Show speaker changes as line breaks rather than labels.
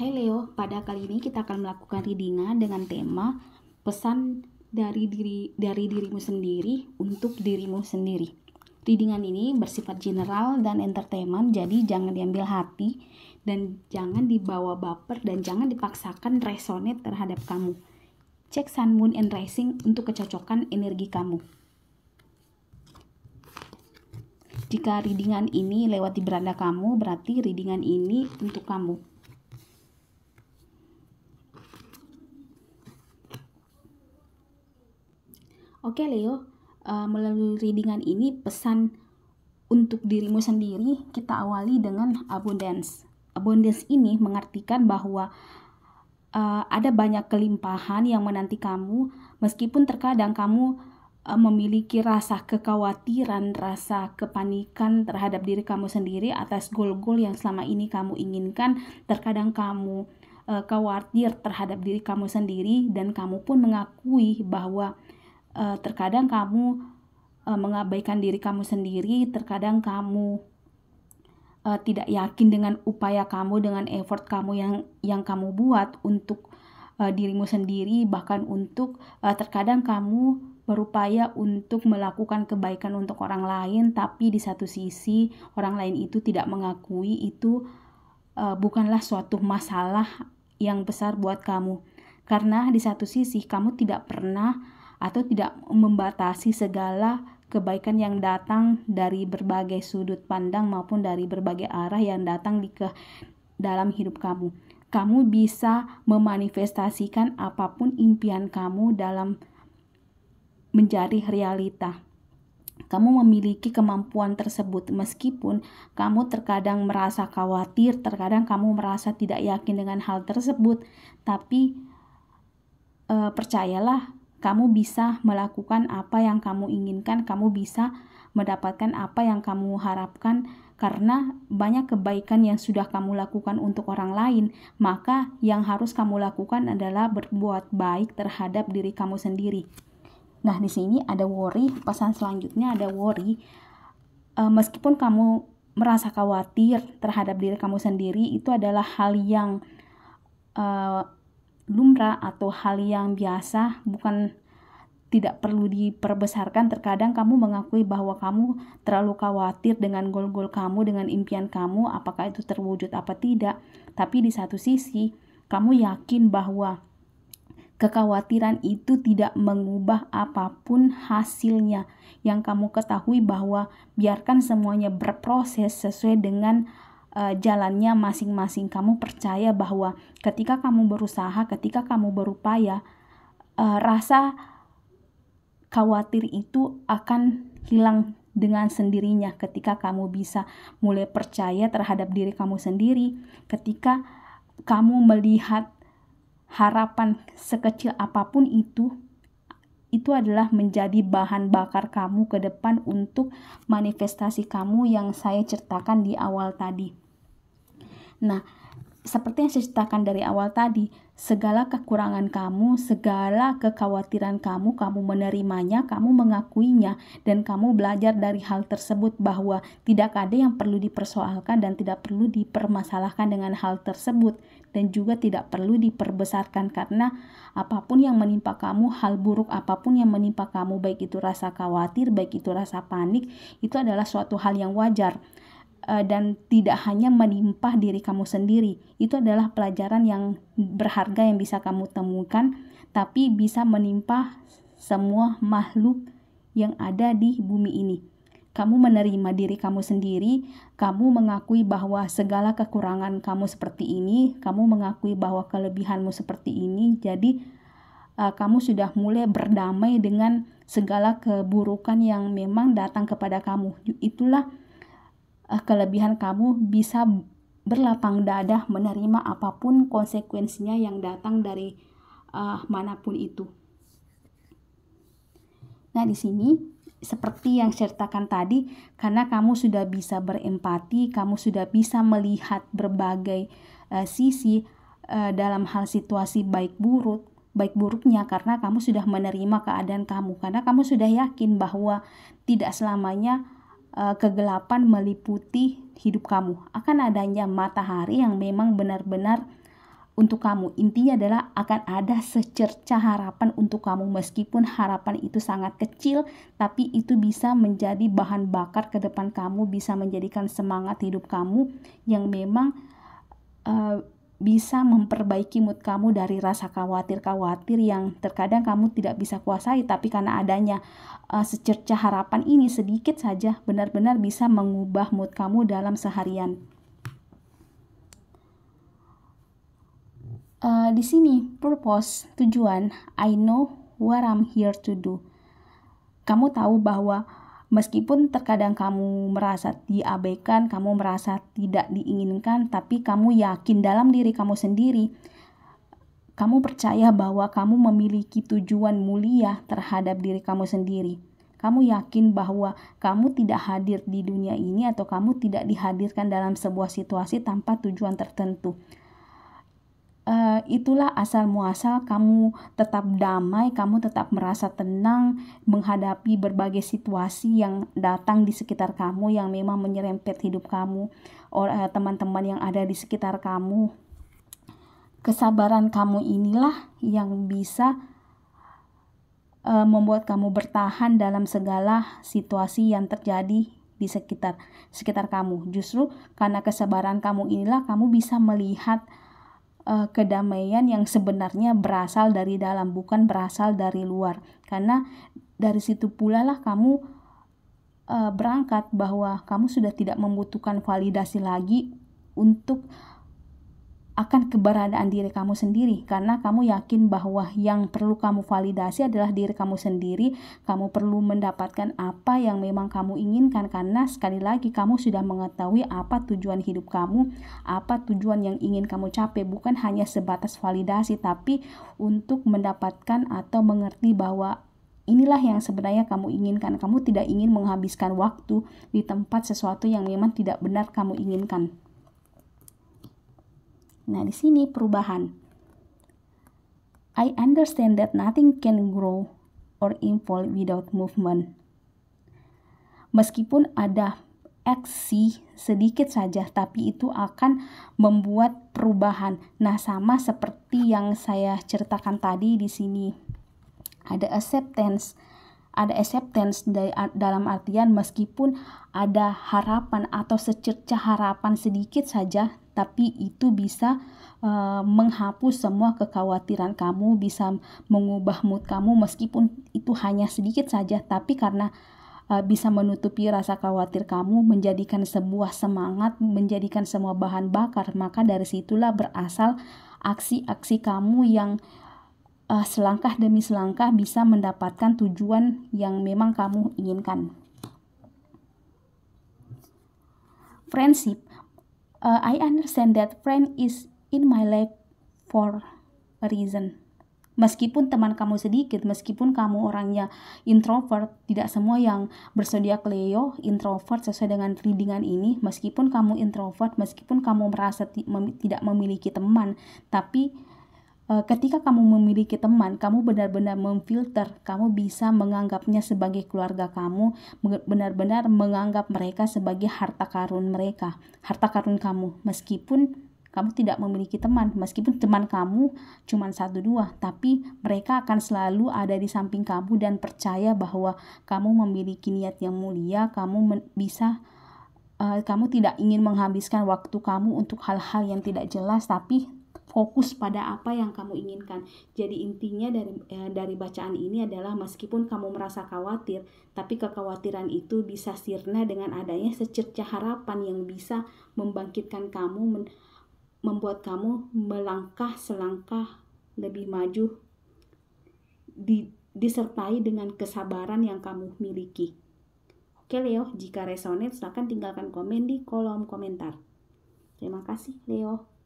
Hai Leo, pada kali ini kita akan melakukan readingan dengan tema pesan dari diri dari dirimu sendiri untuk dirimu sendiri. Readingan ini bersifat general dan entertainment, jadi jangan diambil hati dan jangan dibawa baper dan jangan dipaksakan resonate terhadap kamu. Cek Sun, Moon, and Rising untuk kecocokan energi kamu. Jika readingan ini lewat di beranda kamu, berarti readingan ini untuk kamu. Oke Leo, uh, melalui readingan ini pesan untuk dirimu sendiri kita awali dengan abundance. Abundance ini mengartikan bahwa uh, ada banyak kelimpahan yang menanti kamu meskipun terkadang kamu uh, memiliki rasa kekhawatiran, rasa kepanikan terhadap diri kamu sendiri atas goal-goal yang selama ini kamu inginkan. Terkadang kamu uh, khawatir terhadap diri kamu sendiri dan kamu pun mengakui bahwa uh, terkadang kamu uh, mengabaikan diri kamu sendiri, terkadang kamu uh, tidak yakin dengan upaya kamu, dengan effort kamu yang yang kamu buat untuk uh, dirimu sendiri, bahkan untuk uh, terkadang kamu berupaya untuk melakukan kebaikan untuk orang lain, tapi di satu sisi orang lain itu tidak mengakui itu uh, bukanlah suatu masalah yang besar buat kamu. Karena di satu sisi kamu tidak pernah atau tidak membatasi segala kebaikan yang datang dari berbagai sudut pandang maupun dari berbagai arah yang datang di ke dalam hidup kamu. Kamu bisa memanifestasikan apapun impian kamu dalam menjadi realita. Kamu memiliki kemampuan tersebut meskipun kamu terkadang merasa khawatir, terkadang kamu merasa tidak yakin dengan hal tersebut, tapi e, percayalah kamu bisa melakukan apa yang kamu inginkan, kamu bisa mendapatkan apa yang kamu harapkan karena banyak kebaikan yang sudah kamu lakukan untuk orang lain, maka yang harus kamu lakukan adalah berbuat baik terhadap diri kamu sendiri. Nah, di sini ada worry, pesan selanjutnya ada worry. E, meskipun kamu merasa khawatir terhadap diri kamu sendiri, itu adalah hal yang e, lumrah atau hal yang biasa, bukan tidak perlu diperbesarkan. Terkadang kamu mengakui bahwa kamu terlalu khawatir dengan gol-gol kamu, dengan impian kamu, apakah itu terwujud apa tidak. Tapi di satu sisi, kamu yakin bahwa kekhawatiran itu tidak mengubah apapun hasilnya. Yang kamu ketahui bahwa biarkan semuanya berproses sesuai dengan uh, jalannya masing-masing. Kamu percaya bahwa ketika kamu berusaha, ketika kamu berupaya, uh, rasa khawatir itu akan hilang dengan sendirinya ketika kamu bisa mulai percaya terhadap diri kamu sendiri, ketika kamu melihat harapan sekecil apapun itu itu adalah menjadi bahan bakar kamu ke depan untuk manifestasi kamu yang saya ceritakan di awal tadi. Nah, seperti yang saya ceritakan dari awal tadi, segala kekurangan kamu, segala kekhawatiran kamu, kamu menerimanya, kamu mengakuinya, dan kamu belajar dari hal tersebut bahwa tidak ada yang perlu dipersoalkan dan tidak perlu dipermasalahkan dengan hal tersebut, dan juga tidak perlu diperbesarkan karena apapun yang menimpa kamu, hal buruk apapun yang menimpa kamu, baik itu rasa khawatir, baik itu rasa panik, itu adalah suatu hal yang wajar Eh, dan tidak hanya menimpa diri kamu sendiri. Itu adalah pelajaran yang berharga yang bisa kamu temukan, tapi bisa menimpa semua makhluk yang ada di bumi ini. Kamu menerima diri kamu sendiri, kamu mengakui bahwa segala kekurangan kamu seperti ini, kamu mengakui bahwa kelebihanmu seperti ini. Jadi, eh, kamu sudah mulai berdamai dengan segala keburukan yang memang datang kepada kamu. Itulah Eh, kelebihan kamu bisa berlapang dada menerima apapun konsekuensinya yang datang dari uh, manapun itu. Nah, di sini seperti yang ceritakan tadi, karena kamu sudah bisa berempati, kamu sudah bisa melihat berbagai uh, sisi uh, dalam hal situasi baik buruk, baik buruknya karena kamu sudah menerima keadaan kamu, karena kamu sudah yakin bahwa tidak selamanya Eh, kegelapan meliputi hidup kamu. Akan adanya matahari yang memang benar-benar untuk kamu. Intinya adalah akan ada secerca harapan untuk kamu meskipun harapan itu sangat kecil, tapi itu bisa menjadi bahan bakar ke depan kamu, bisa menjadikan semangat hidup kamu yang memang uh, bisa memperbaiki mood kamu dari rasa khawatir-khawatir yang terkadang kamu tidak bisa kuasai tapi karena adanya uh, secerca harapan ini sedikit saja benar-benar bisa mengubah mood kamu dalam seharian. Uh, di sini purpose tujuan I know what I'm here to do. Kamu tahu bahwa Meskipun terkadang kamu merasa diabaikan, kamu merasa tidak diinginkan, tapi kamu yakin dalam diri kamu sendiri, kamu percaya bahwa kamu memiliki tujuan mulia terhadap diri kamu sendiri. Kamu yakin bahwa kamu tidak hadir di dunia ini, atau kamu tidak dihadirkan dalam sebuah situasi tanpa tujuan tertentu. Eh, itulah asal muasal kamu tetap damai, kamu tetap merasa tenang menghadapi berbagai situasi yang datang di sekitar kamu yang memang menyerempet hidup kamu, eh, teman-teman yang ada di sekitar kamu. Kesabaran kamu inilah yang bisa eh, membuat kamu bertahan dalam segala situasi yang terjadi di sekitar sekitar kamu. Justru karena kesabaran kamu inilah kamu bisa melihat uh, kedamaian yang sebenarnya berasal dari dalam bukan berasal dari luar karena dari situ pula lah kamu uh, berangkat bahwa kamu sudah tidak membutuhkan validasi lagi untuk akan keberadaan diri kamu sendiri karena kamu yakin bahwa yang perlu kamu validasi adalah diri kamu sendiri kamu perlu mendapatkan apa yang memang kamu inginkan karena sekali lagi kamu sudah mengetahui apa tujuan hidup kamu apa tujuan yang ingin kamu capai bukan hanya sebatas validasi tapi untuk mendapatkan atau mengerti bahwa inilah yang sebenarnya kamu inginkan kamu tidak ingin menghabiskan waktu di tempat sesuatu yang memang tidak benar kamu inginkan Nah, di sini perubahan. I understand that nothing can grow or evolve without movement. Meskipun ada aksi sedikit saja, tapi itu akan membuat perubahan. Nah, sama seperti yang saya ceritakan tadi di sini. Ada acceptance, ada acceptance dari, dalam artian meskipun ada harapan atau secerca harapan sedikit saja tapi itu bisa uh, menghapus semua kekhawatiran kamu bisa mengubah mood kamu meskipun itu hanya sedikit saja tapi karena uh, bisa menutupi rasa khawatir kamu menjadikan sebuah semangat menjadikan semua bahan bakar maka dari situlah berasal aksi-aksi kamu yang uh, selangkah demi selangkah bisa mendapatkan tujuan yang memang kamu inginkan. Friendship, uh, I understand that friend is in my life for a reason. Meskipun teman kamu sedikit, meskipun kamu orangnya introvert, tidak semua yang bersedia Leo introvert sesuai dengan readingan ini. Meskipun kamu introvert, meskipun kamu merasa ti mem tidak memiliki teman, tapi Eh, ketika kamu memiliki teman, kamu benar-benar memfilter, kamu bisa menganggapnya sebagai keluarga kamu, benar-benar menganggap mereka sebagai harta karun mereka, harta karun kamu, meskipun kamu tidak memiliki teman, meskipun teman kamu cuma satu dua, tapi mereka akan selalu ada di samping kamu dan percaya bahwa kamu memiliki niat yang mulia, kamu bisa eh, kamu tidak ingin menghabiskan waktu kamu untuk hal-hal yang tidak jelas, tapi fokus pada apa yang kamu inginkan. Jadi intinya dari eh, dari bacaan ini adalah meskipun kamu merasa khawatir, tapi kekhawatiran itu bisa sirna dengan adanya secerca harapan yang bisa membangkitkan kamu men, membuat kamu melangkah selangkah lebih maju di, disertai dengan kesabaran yang kamu miliki. Oke Leo, jika resonate silahkan tinggalkan komen di kolom komentar. Terima kasih Leo.